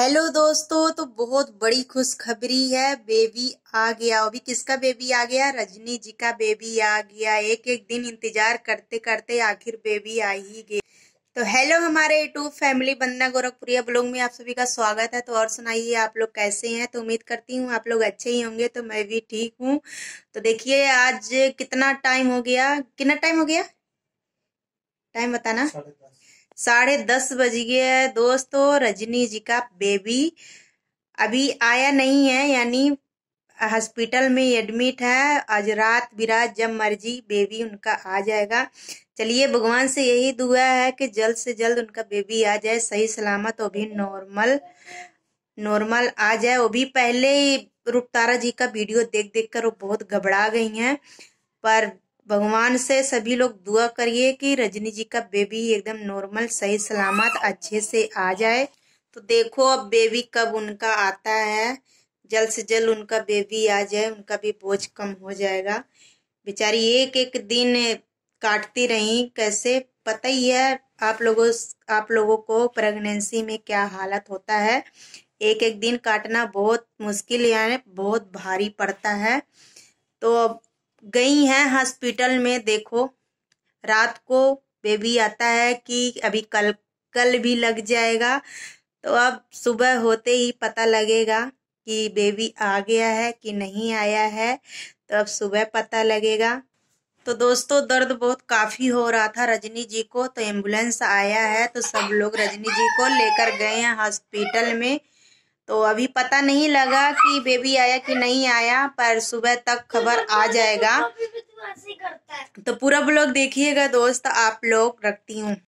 hello दोस्तों तो बहुत बड़ी खुशखबरी है बेबी आ गया अभी किसका बेबी आ गया रजनी जी का बेबी आ गया एक एक दिन इंतजार करते करते आखिर बेबी आ ही गई तो हेलो हमारे YouTube family Bandana Gorakhpuriya blog में आप सभी का स्वागत है तो और सुनाइए आप लोग कैसे हैं तो उम्मीद करती हूँ आप लोग अच्छे ही होंगे तो मैं भी ठीक हूँ तो देखिए आज कितना टाइम हो गया कितना टाइम हो गया टाइम बताना साढ़े दस बज गए है दोस्तों रजनी जी का बेबी अभी आया नहीं है यानी हॉस्पिटल में एडमिट है आज रात बिरात जब मर्जी बेबी उनका आ जाएगा चलिए भगवान से यही दुआ है कि जल्द से जल्द उनका बेबी आ जाए सही सलामत वो भी नॉर्मल नॉर्मल आ जाए वो भी पहले ही रूपतारा जी का वीडियो देख देख कर वो बहुत घबरा गई हैं पर भगवान से सभी लोग दुआ करिए कि रजनी जी का बेबी एकदम नॉर्मल सही सलामत अच्छे से आ जाए तो देखो अब बेबी कब उनका आता है जल्द से जल्द उनका बेबी आ जाए उनका भी बोझ कम हो जाएगा बेचारी एक एक दिन काटती रही कैसे पता ही है आप लोगों आप लोगों को प्रेगनेंसी में क्या हालत होता है एक एक दिन काटना बहुत मुश्किल यानी बहुत भारी पड़ता है तो गई हैं हॉस्पिटल में देखो रात को बेबी आता है कि अभी कल कल भी लग जाएगा तो अब सुबह होते ही पता लगेगा कि बेबी आ गया है कि नहीं आया है तो अब सुबह पता लगेगा तो दोस्तों दर्द बहुत काफ़ी हो रहा था रजनी जी को तो एम्बुलेंस आया है तो सब लोग रजनी जी को लेकर गए हैं हॉस्पिटल में तो अभी पता नहीं लगा कि बेबी आया कि नहीं आया पर सुबह तक खबर तो आ जाएगा तो पूरा ब्लॉग देखिएगा दोस्त आप लोग रखती हूँ